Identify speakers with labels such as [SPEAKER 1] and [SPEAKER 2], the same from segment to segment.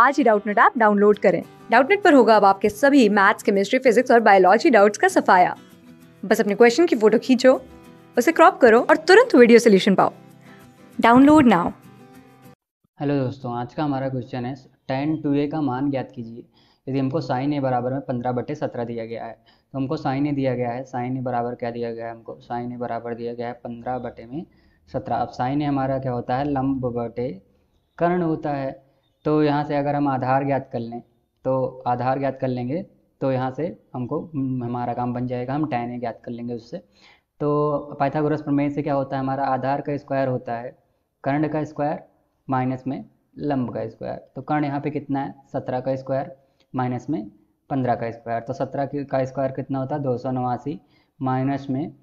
[SPEAKER 1] आज ही Doubtnut app download करें डाउटनेट पर होगा अब आपके सभी मैथ्स केमिस्ट्री फिजिक्स और बायोलॉजी डाउट्स का सफाया बस अपने क्वेश्चन की फोटो खींचो उसे क्रॉप करो और तुरंत वीडियो सोल्यूशन पाओ डाउनलोड नाउ
[SPEAKER 2] हेलो दोस्तों आज का हमारा क्वेश्चन है टेन टू ए का मान ज्ञात कीजिए यदि हमको साइन ए बराबर में पंद्रह बटे सत्रह दिया गया है तो हमको साइन ए दिया गया है साइन ए बराबर क्या दिया गया है हमको साइन ए बराबर दिया गया है पंद्रह बटे में सत्रह अब साइन ए हमारा क्या होता है लंब बटे कर्ण होता है तो यहाँ से अगर हम आधार ज्ञात कर लें तो आधार ज्ञात कर लेंगे तो यहाँ से हमको हम्म, हमारा काम बन जाएगा हम टैन ज्ञात कर लेंगे उससे तो पाइथागोरस प्रमेय से क्या होता है हमारा आधार का स्क्वायर होता है कर्ण का स्क्वायर माइनस में लंब का स्क्वायर तो कर्ण यहाँ पे कितना है सत्रह का स्क्वायर माइनस में पंद्रह का स्क्वायर तो सत्रह का स्क्वायर कितना होता है दो सौ नवासी माइनस में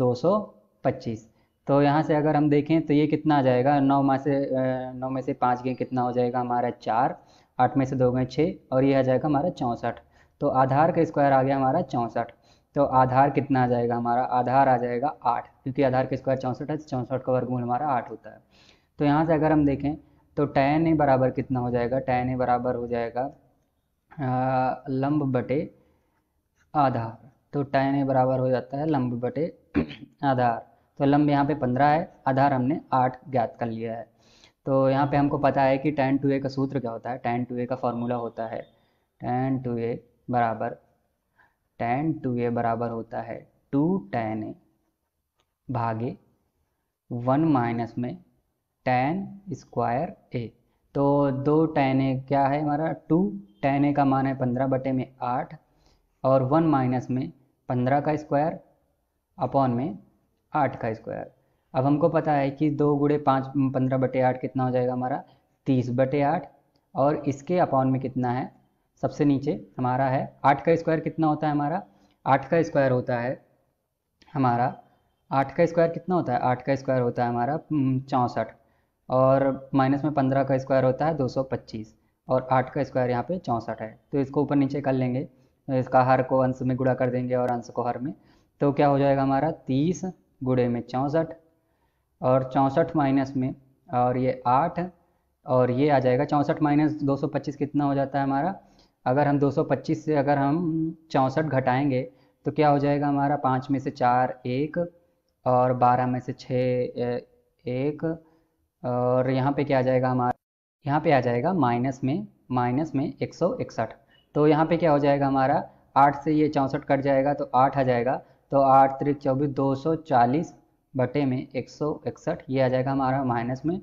[SPEAKER 2] दो सौ पच्चीस तो यहाँ से अगर हम देखें तो ये कितना आ जाएगा नौ में से नौ में से पाँच गए कितना हो जाएगा हमारा चार आठ में से दो गए छः और ये आ जाएगा हमारा चौंसठ तो आधार का स्क्वायर आ गया हमारा चौंसठ तो आधार कितना आ जाएगा हमारा आधार आ जाएगा आठ क्योंकि आधार का स्क्वायर चौंसठ है चौंसठ का वर्गमूल हमारा आठ होता है तो यहाँ से अगर हम देखें तो टैन ए बराबर कितना हो जाएगा टैन ए बराबर हो जाएगा लंब बटे आधार तो टैन ए बराबर हो जाता है लंब बटे आधार तो लंब यहाँ पे पंद्रह है आधार हमने आठ ज्ञात कर लिया है तो यहाँ पे हमको पता है कि टेन टू ए का सूत्र क्या होता है टेन टू ए का फॉर्मूला होता है टेन टू ए बराबर टेन टू ए बराबर होता है टू टेन ए भागे वन माइनस में टेन स्क्वायर ए तो दो टेन ए क्या है हमारा टू टेन ए का मान है पंद्रह बटे में आठ और वन माइनस में पंद्रह का स्क्वायर अपॉन में आठ का स्क्वायर अब हमको पता है कि दो गुड़े पाँच पंद्रह बटे आठ कितना हो जाएगा हमारा तीस बटे आठ और इसके अपॉन में कितना है सबसे नीचे हमारा है आठ का स्क्वायर कितना होता है हमारा आठ का स्क्वायर होता है हमारा आठ का स्क्वायर कितना होता है आठ का स्क्वायर होता है हमारा चौंसठ और माइनस में पंद्रह का स्क्वायर होता है दो सौ पच्चीस और आठ का स्क्वायर यहाँ पे चौंसठ है तो इसको ऊपर नीचे कर लेंगे इसका हर को अंश में गुड़ा कर देंगे और अंश को हर में तो क्या हो जाएगा हमारा तीस गुड़े में चौंसठ और चौंसठ माइनस में और ये आठ और ये आ जाएगा चौंसठ माइनस दो सौ पच्चीस कितना हो जाता है हमारा अगर हम दो सौ पच्चीस से अगर हम चौंसठ घटाएंगे तो क्या हो जाएगा हमारा पाँच में से चार एक और बारह में से छः एक और यहाँ पे क्या आ जाएगा हमारा यहाँ पे आ जाएगा माइनस में माइनस में एक सौ इकसठ तो यहाँ पे क्या हो जाएगा हमारा आठ से ये चौंसठ कट जाएगा तो आठ आ जाएगा तो आठ त्रिक चौबीस दो सौ चालीस बटे में एक सौ इकसठ ये आ जाएगा हमारा माइनस में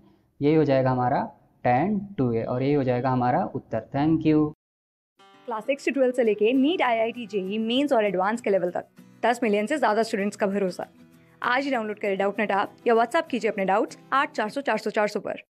[SPEAKER 2] यही हो जाएगा हमारा टेन टू ए और यही हो जाएगा हमारा उत्तर थैंक यू
[SPEAKER 1] क्लास सिक्स से ट्वेल्थ से लेके NEET I I T JEE mains और एडवांस के लेवल तक दस मिलियन से ज़्यादा स्टूडेंट्स का भरोसा आज ही डाउनलोड करें डाउट नेट आप या व्हाट्सअप कीजिए अपने डाउट्स आठ चार सौ चार सौ चार सौ पर